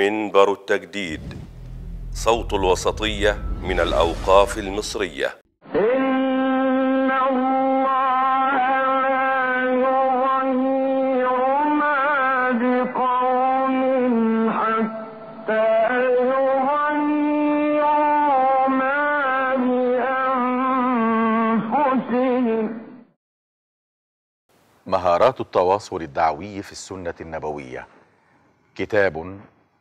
منبر التجديد صوت الوسطية من الأوقاف المصرية مهارات التواصل الدعوي في السنة النبوية كتاب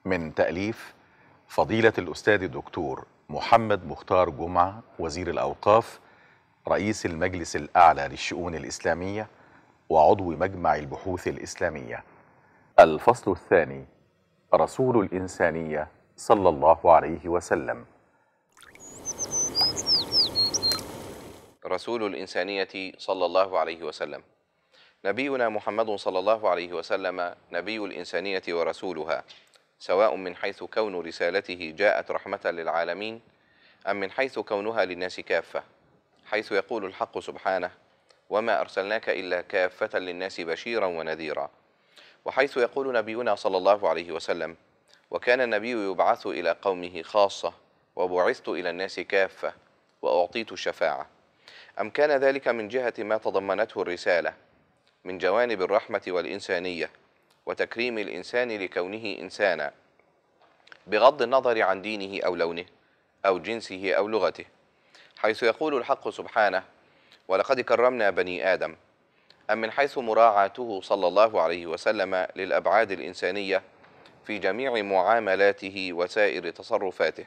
من تأليف فضيلة الأستاذ الدكتور محمد مختار جمعة وزير الأوقاف رئيس المجلس الأعلى للشؤون الإسلامية وعضو مجمع البحوث الإسلامية الفصل الثاني رسول الإنسانية صلى الله عليه وسلم رسول الإنسانية صلى الله عليه وسلم نبينا محمد صلى الله عليه وسلم نبي الإنسانية ورسولها سواء من حيث كون رسالته جاءت رحمة للعالمين أم من حيث كونها للناس كافة حيث يقول الحق سبحانه وما أرسلناك إلا كافة للناس بشيرا ونذيرا وحيث يقول نبينا صلى الله عليه وسلم وكان النبي يبعث إلى قومه خاصة وبعثت إلى الناس كافة وأعطيت الشفاعة أم كان ذلك من جهة ما تضمنته الرسالة من جوانب الرحمة والإنسانية وتكريم الإنسان لكونه إنسانا بغض النظر عن دينه أو لونه أو جنسه أو لغته حيث يقول الحق سبحانه ولقد كرمنا بني آدم أم من حيث مراعاته صلى الله عليه وسلم للأبعاد الإنسانية في جميع معاملاته وسائر تصرفاته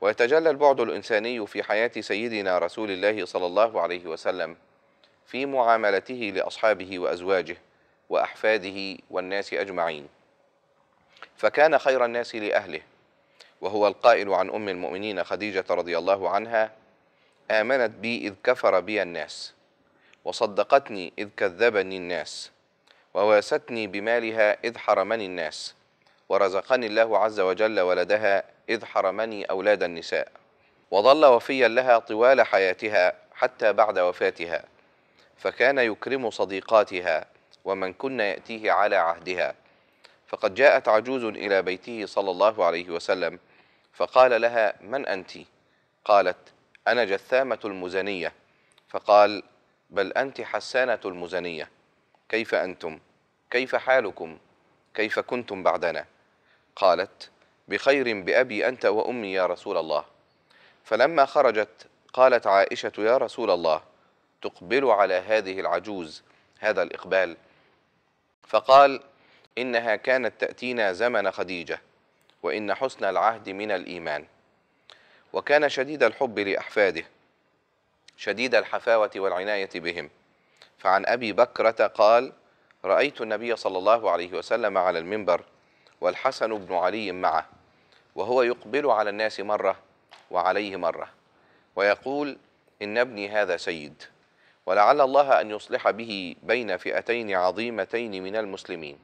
ويتجلى البعد الإنساني في حياة سيدنا رسول الله صلى الله عليه وسلم في معاملته لأصحابه وأزواجه واحفاده والناس اجمعين فكان خير الناس لاهله وهو القائل عن ام المؤمنين خديجه رضي الله عنها امنت بي اذ كفر بي الناس وصدقتني اذ كذبني الناس وواستني بمالها اذ حرمني الناس ورزقني الله عز وجل ولدها اذ حرمني اولاد النساء وظل وفيا لها طوال حياتها حتى بعد وفاتها فكان يكرم صديقاتها ومن كن يأتيه على عهدها فقد جاءت عجوز إلى بيته صلى الله عليه وسلم فقال لها من أنت؟ قالت أنا جثامة المزنية فقال بل أنت حسانة المزنية كيف أنتم؟ كيف حالكم؟ كيف كنتم بعدنا؟ قالت بخير بأبي أنت وأمي يا رسول الله فلما خرجت قالت عائشة يا رسول الله تقبل على هذه العجوز هذا الإقبال فقال إنها كانت تأتينا زمن خديجة وإن حسن العهد من الإيمان وكان شديد الحب لأحفاده شديد الحفاوة والعناية بهم فعن أبي بكرة قال رأيت النبي صلى الله عليه وسلم على المنبر والحسن بن علي معه وهو يقبل على الناس مرة وعليه مرة ويقول إن ابني هذا سيد ولعل الله أن يصلح به بين فئتين عظيمتين من المسلمين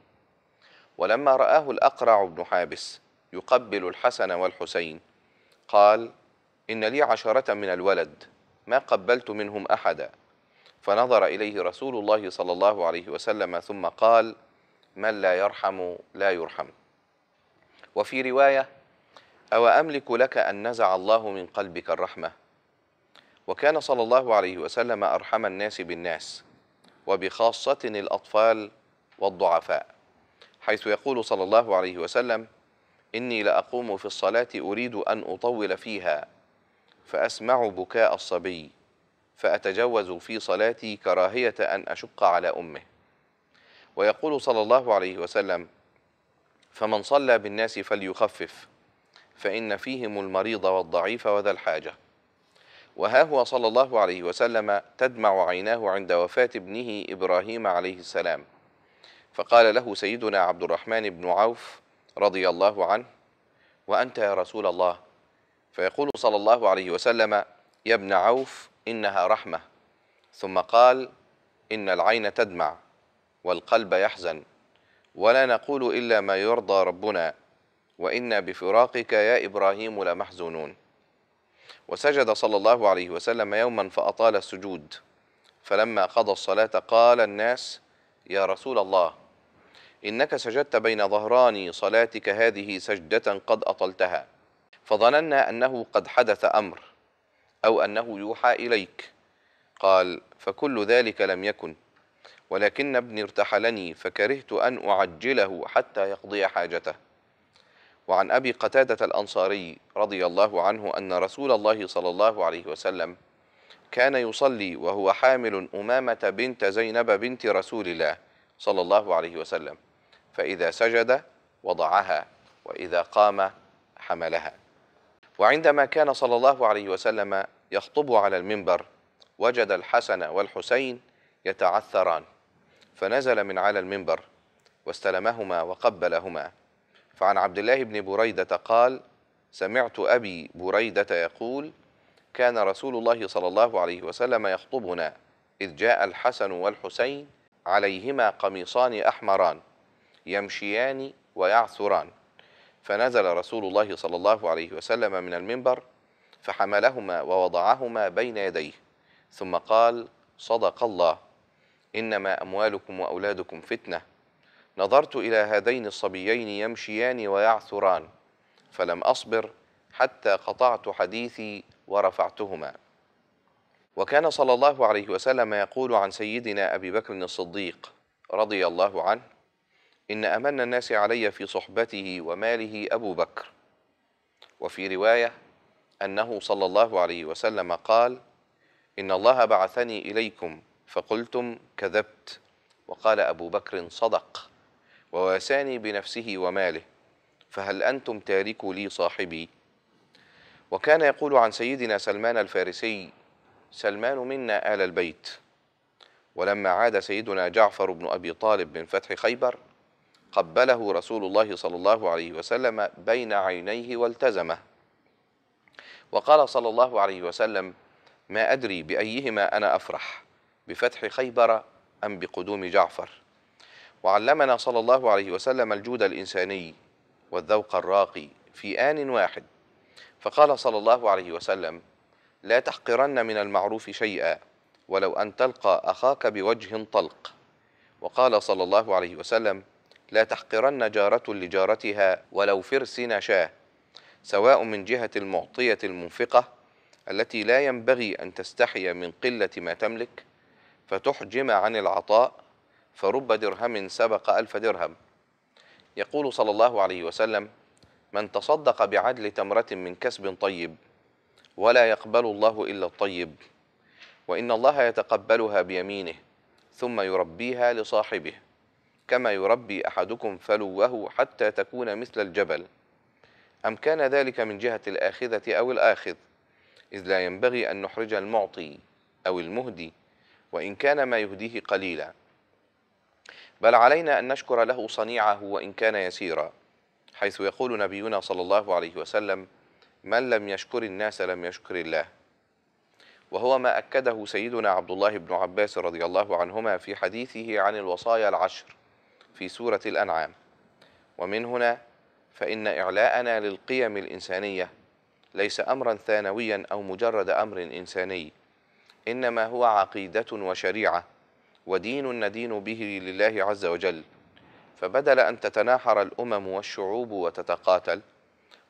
ولما رآه الأقرع بن حابس يقبل الحسن والحسين قال إن لي عشرة من الولد ما قبلت منهم أحدا فنظر إليه رسول الله صلى الله عليه وسلم ثم قال من لا يرحم لا يرحم وفي رواية أو أملك لك أن نزع الله من قلبك الرحمة وكان صلى الله عليه وسلم أرحم الناس بالناس وبخاصة الأطفال والضعفاء حيث يقول صلى الله عليه وسلم إني لأقوم في الصلاة أريد أن أطول فيها فأسمع بكاء الصبي فأتجوز في صلاتي كراهية أن أشق على أمه ويقول صلى الله عليه وسلم فمن صلى بالناس فليخفف فإن فيهم المريض والضعيف وذا الحاجة وها هو صلى الله عليه وسلم تدمع عيناه عند وفاة ابنه إبراهيم عليه السلام فقال له سيدنا عبد الرحمن بن عوف رضي الله عنه وأنت يا رسول الله فيقول صلى الله عليه وسلم يا ابن عوف إنها رحمة ثم قال إن العين تدمع والقلب يحزن ولا نقول إلا ما يرضى ربنا وإنا بفراقك يا إبراهيم لمحزونون وسجد صلى الله عليه وسلم يوما فأطال السجود فلما قضى الصلاة قال الناس يا رسول الله إنك سجدت بين ظهراني صلاتك هذه سجدة قد أطلتها فظننا أنه قد حدث أمر أو أنه يوحى إليك قال فكل ذلك لم يكن ولكن ابني ارتحلني فكرهت أن أعجله حتى يقضي حاجته وعن ابي قتاده الانصاري رضي الله عنه ان رسول الله صلى الله عليه وسلم كان يصلي وهو حامل امامه بنت زينب بنت رسول الله صلى الله عليه وسلم فاذا سجد وضعها واذا قام حملها وعندما كان صلى الله عليه وسلم يخطب على المنبر وجد الحسن والحسين يتعثران فنزل من على المنبر واستلمهما وقبلهما فعن عبد الله بن بريدة قال سمعت أبي بريدة يقول كان رسول الله صلى الله عليه وسلم يخطبنا إذ جاء الحسن والحسين عليهما قميصان أحمران يمشيان ويعثران فنزل رسول الله صلى الله عليه وسلم من المنبر فحملهما ووضعهما بين يديه ثم قال صدق الله انما اموالكم واولادكم فتنه نظرت إلى هذين الصبيين يمشيان ويعثران فلم أصبر حتى قطعت حديثي ورفعتهما وكان صلى الله عليه وسلم يقول عن سيدنا أبي بكر الصديق رضي الله عنه إن أمن الناس علي في صحبته وماله أبو بكر وفي رواية أنه صلى الله عليه وسلم قال إن الله بعثني إليكم فقلتم كذبت وقال أبو بكر صدق وواساني بنفسه وماله فهل أنتم تاركوا لي صاحبي وكان يقول عن سيدنا سلمان الفارسي سلمان منا آل البيت ولما عاد سيدنا جعفر بن أبي طالب من فتح خيبر قبله رسول الله صلى الله عليه وسلم بين عينيه والتزمه وقال صلى الله عليه وسلم ما أدري بأيهما أنا أفرح بفتح خيبر أم بقدوم جعفر وعلمنا صلى الله عليه وسلم الجود الإنساني والذوق الراقي في آن واحد فقال صلى الله عليه وسلم لا تحقرن من المعروف شيئا ولو أن تلقى أخاك بوجه طلق وقال صلى الله عليه وسلم لا تحقرن جارة لجارتها ولو فرس نشاة سواء من جهة المعطية المنفقة التي لا ينبغي أن تستحي من قلة ما تملك فتحجم عن العطاء فرب درهم سبق ألف درهم يقول صلى الله عليه وسلم من تصدق بعدل تمرة من كسب طيب ولا يقبل الله إلا الطيب وإن الله يتقبلها بيمينه ثم يربيها لصاحبه كما يربي أحدكم فلوه حتى تكون مثل الجبل أم كان ذلك من جهة الآخذة أو الآخذ إذ لا ينبغي أن نحرج المعطي أو المهدي وإن كان ما يهديه قليلاً بل علينا أن نشكر له صنيعه وإن كان يسيرا حيث يقول نبينا صلى الله عليه وسلم من لم يشكر الناس لم يشكر الله وهو ما أكده سيدنا عبد الله بن عباس رضي الله عنهما في حديثه عن الوصايا العشر في سورة الأنعام ومن هنا فإن إعلاءنا للقيم الإنسانية ليس أمرا ثانويا أو مجرد أمر إنساني إنما هو عقيدة وشريعة ودين ندين به لله عز وجل فبدل أن تتناحر الأمم والشعوب وتتقاتل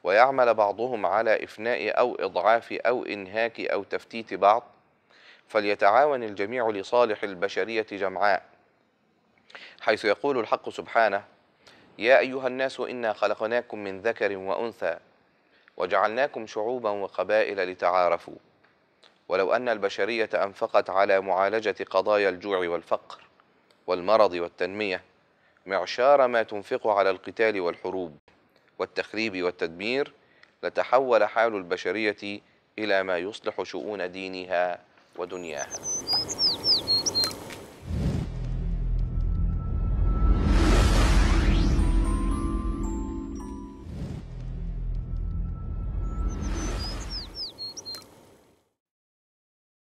ويعمل بعضهم على إفناء أو إضعاف أو إنهاك أو تفتيت بعض فليتعاون الجميع لصالح البشرية جمعاء حيث يقول الحق سبحانه يا أيها الناس إنا خلقناكم من ذكر وأنثى وجعلناكم شعوبا وقبائل لتعارفوا ولو أن البشرية أنفقت على معالجة قضايا الجوع والفقر والمرض والتنمية معشار ما تنفق على القتال والحروب والتخريب والتدمير لتحول حال البشرية إلى ما يصلح شؤون دينها ودنياها